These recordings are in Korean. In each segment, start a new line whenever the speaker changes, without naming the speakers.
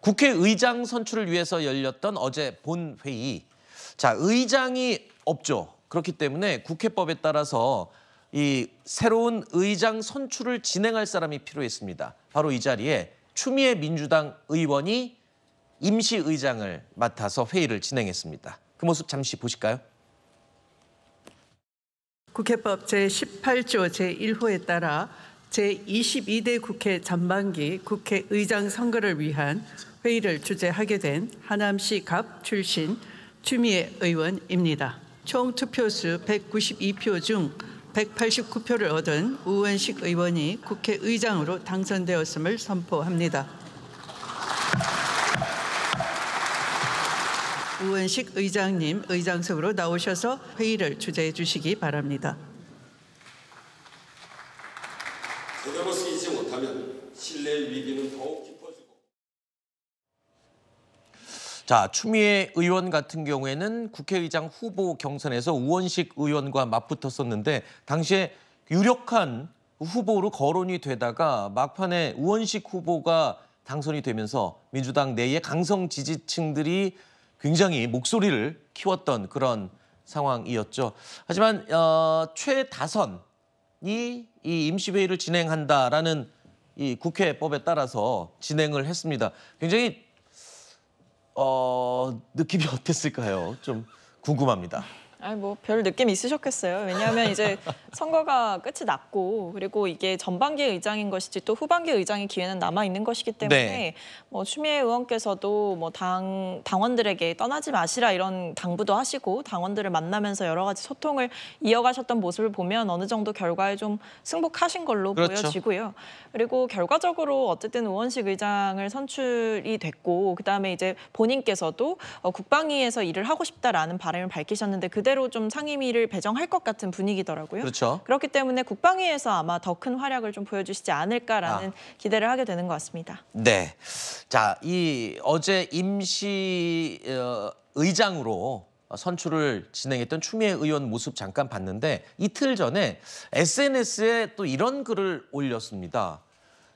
국회의장 선출을 위해서 열렸던 어제 본회의. 자, 의장이 없죠. 그렇기 때문에 국회법에 따라서 이 새로운 의장 선출을 진행할 사람이 필요했습니다. 바로 이 자리에 추미애 민주당 의원이 임시 의장을 맡아서 회의를 진행했습니다. 그 모습 잠시 보실까요? 국회법 제18조 제1호에
따라 제22대 국회 전반기 국회의장 선거를 위한 회의를 주재하게 된 하남시 갑 출신 추미애 의원입니다. 총 투표수 192표 중 189표를 얻은 우원식 의원이 국회의장으로 당선되었음을 선포합니다. 우원식 의장님 의장석으로 나오셔서 회의를 주재해 주시기 바랍니다. 그대로 쓰이지 못하면 신뢰 위기는 더욱 깊어지고.
자, 추미애 의원 같은 경우에는 국회의장 후보 경선에서 우원식 의원과 맞붙었었는데 당시에 유력한 후보로 거론이 되다가 막판에 우원식 후보가 당선이 되면서 민주당 내의 강성 지지층들이 굉장히 목소리를 키웠던 그런 상황이었죠. 하지만 어, 최다선 이, 이 임시회의를 진행한다라는 이 국회법에 따라서 진행을 했습니다. 굉장히 어, 느낌이 어땠을까요? 좀 궁금합니다. 아니 뭐 별 느낌 있으셨겠어요. 왜냐하면 이제 선거가 끝이 났고 그리고 이게 전반기 의장인 것이지 또 후반기 의장의 기회는 남아 있는 것이기 네. 때문에 네. 뭐 추미애 의원께서도 뭐 당 당원들에게 떠나지 마시라 이런 당부도 하시고 당원들을 만나면서 여러 가지 소통을 이어가셨던 모습을 보면 어느 정도 결과에 좀 승복하신 걸로 그렇죠. 보여지고요. 그리고 결과적으로 어쨌든 의원식 의장을 선출이 됐고 그다음에 이제 본인께서도 어, 국방위에서 일을 하고 싶다라는 바람을 밝히셨는데 그대 제대로 좀 상임위를 배정할 것 같은 분위기더라고요. 그렇죠. 그렇기 때문에 국방위에서 아마 더 큰 활약을 좀 보여주시지 않을까라는 아. 기대를 하게 되는 것 같습니다. 네. 자, 이 어제 임시 어, 의장으로 선출을 진행했던 추미애 의원 모습 잠깐 봤는데 이틀 전에 SNS에 또 이런 글을 올렸습니다.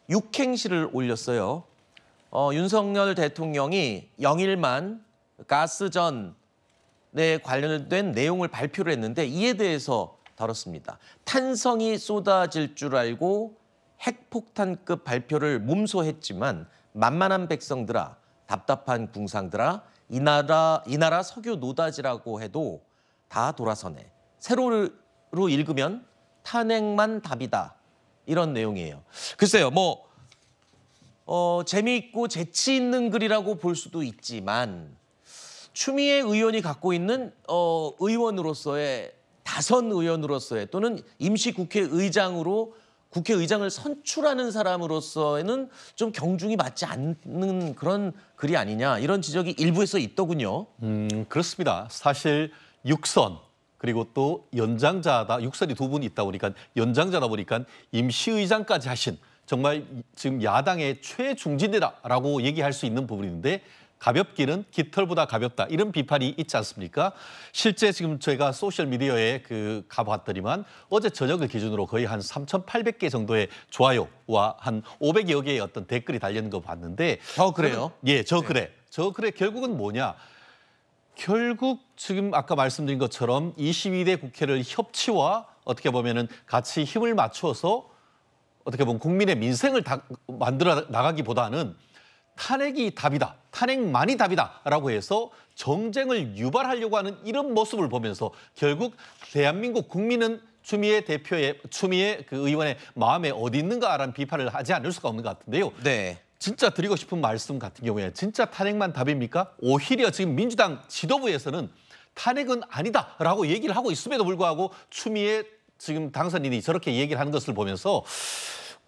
육행시를 올렸어요. 어, 윤석열 대통령이 영일만, 가스전, 에 네, 관련된 내용을 발표를 했는데 이에 대해서 다뤘습니다. 탄성이 쏟아질 줄 알고 핵폭탄급 발표를 몸소했지만 만만한 백성들아 답답한 궁상들아 이 나라 이 나라 석유 노다지라고 해도 다 돌아서네. 세로로 읽으면 탄핵만 답이다. 이런 내용이에요. 글쎄요. 뭐 어, 재미있고 재치 있는 글이라고 볼 수도 있지만 추미애 의원이 갖고 있는 어, 의원으로서의 다선 의원으로서의 또는 임시 국회의장으로 국회의장을 선출하는 사람으로서는 좀 경중이 맞지 않는 그런 글이 아니냐 이런 지적이 일부에서 있더군요. 음 그렇습니다. 사실
육선 그리고 또 연장자다 육선이 두 분 있다 보니까 연장자다 보니까 임시의장까지 하신 정말 지금 야당의 최중진이다라고 얘기할 수 있는 부분인데 가볍기는 깃털보다 가볍다 이런 비판이 있지 않습니까? 실제 지금 저희가 소셜미디어에 그 가봤더니만 어제 저녁을 기준으로 거의 한 3,800개 정도의 좋아요와 한 500여 개의 어떤 댓글이 달리는 거 봤는데 저 그래요? 예, 저 네. 그래. 저 그래 결국은 뭐냐? 결국 지금 아까 말씀드린 것처럼 22대 국회를 협치와 어떻게 보면은 같이 힘을 맞춰서 어떻게 보면 국민의 민생을 다 만들어 나가기보다는 탄핵이 답이다, 탄핵만이 답이다라고 해서 정쟁을 유발하려고 하는 이런 모습을 보면서 결국 대한민국 국민은 추미애 대표의 추미애 그 의원의 마음에 어디 있는가라는 비판을 하지 않을 수가 없는 것 같은데요. 네. 진짜 드리고 싶은 말씀 같은 경우에 진짜 탄핵만 답입니까? 오히려 지금 민주당 지도부에서는 탄핵은 아니다라고 얘기를 하고 있음에도 불구하고 추미애 지금 당선인이 저렇게 얘기를 하는 것을 보면서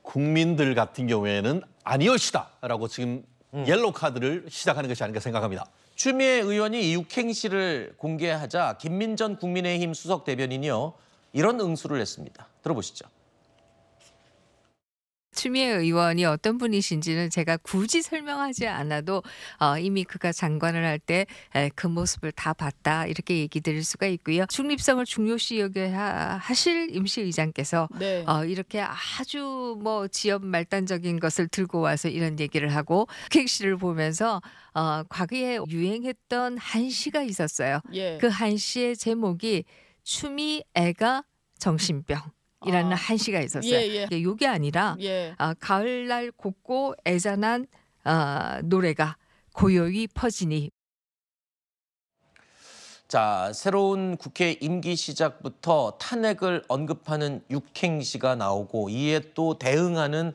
국민들 같은 경우에는 아니올시다라고 지금 음. 옐로
카드를 시작하는 것이 아닌가 생각합니다. 추미애 의원이 이 육행시를 공개하자 김민전 국민의힘 수석 대변인이요 이런 응수를 했습니다. 들어보시죠. 추미애 의원이 어떤 분이신지는 제가 굳이 설명하지 않아도 어, 이미 그가 장관을 할 때 그 모습을 다 봤다 이렇게 얘기 드릴 수가 있고요. 중립성을 중요시 여겨하실 임시 의장께서 네. 어, 이렇게 아주 뭐 지역 말단적인 것을 들고 와서 이런 얘기를 하고 객실을 보면서 어, 과거에 유행했던 한시가 있었어요. 예. 그 한시의 제목이 추미애가 정신병. 이라는 아. 한시가 있었어요. 예, 예. 근데 요게 아니라 예. 아, 가을날 곱고 애잔한 아, 노래가 고요히 퍼지니. 자, 새로운 국회 임기 시작부터 탄핵을 언급하는 육행시가 나오고 이에 또 대응하는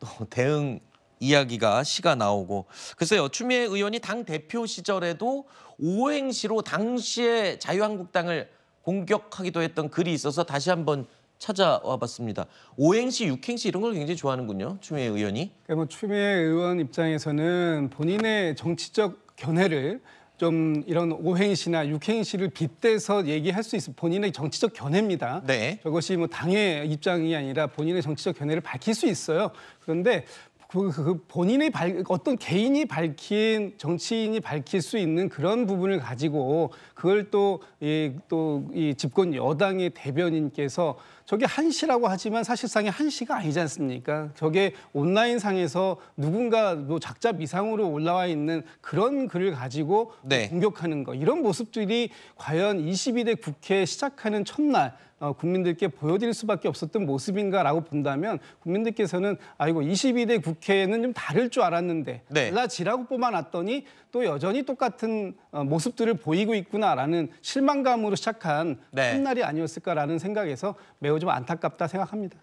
또 대응 이야기가 시가 나오고 글쎄요 추미애 의원이 당 대표 시절에도 오행시로 당시에 자유한국당을 공격하기도 했던 글이 있어서 다시 한번 찾아와 봤습니다. 오행시,
육행시 이런 걸 굉장히 좋아하는군요. 추미애 의원이. 그러니까 뭐 추미애 의원 입장에서는 본인의 정치적 견해를 좀 이런 오행시나 육행시를 빗대서 얘기할 수 있어 본인의 정치적 견해입니다. 네. 저것이 뭐 당의 입장이 아니라 본인의 정치적 견해를 밝힐 수 있어요. 그런데 그, 그, 그 본인이 발, 어떤 개인이 밝힌 정치인이 밝힐 수 있는 그런 부분을 가지고 그걸 또이또이 집권 여당의 대변인께서 저게 한시라고 하지만 사실상의 한시가 아니지 않습니까? 저게 온라인 상에서 누군가 뭐 작자 미상으로 올라와 있는 그런 글을 가지고 네. 공격하는 거 이런 모습들이 과연 22대 국회 시작하는 첫날 어, 국민들께 보여드릴 수밖에 없었던 모습인가라고 본다면 국민들께서는 아이고 22대 국회는 좀 다를 줄 알았는데 네. 달라지라고 뽑아놨더니 또 여전히 똑같은 어, 모습들을 보이고 있구나라는 실망감으로 시작한 네. 첫날이 아니었을까라는 생각에서 매우 좀 안타깝다 생각합니다.